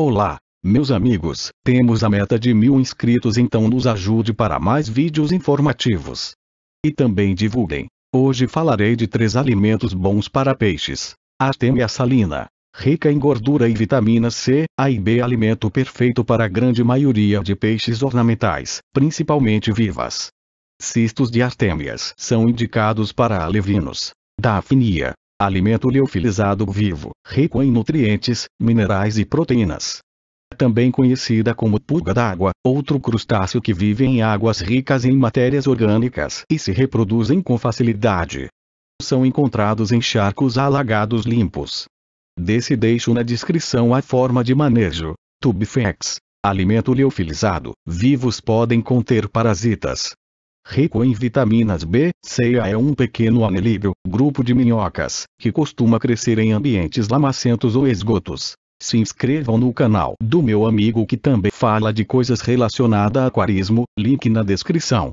Olá, meus amigos, temos a meta de mil inscritos então nos ajude para mais vídeos informativos. E também divulguem. Hoje falarei de três alimentos bons para peixes. Artemia salina, rica em gordura e vitamina C, A e B alimento perfeito para a grande maioria de peixes ornamentais, principalmente vivas. Cistos de artêmias são indicados para alevinos. Dafnia, alimento liofilizado vivo, rico em nutrientes, minerais e proteínas. Também conhecida como pulga d'água, outro crustáceo que vive em águas ricas em matérias orgânicas e se reproduzem com facilidade. São encontrados em charcos alagados limpos. Desse deixo na descrição a forma de manejo. Tubifex, alimento liofilizado, vivos podem conter parasitas, rico em vitaminas B, C e A é um pequeno anelídeo, grupo de minhocas, que costuma crescer em ambientes lamacentos ou esgotos. Se inscrevam no canal do meu amigo que também fala de coisas relacionadas a aquarismo, link na descrição.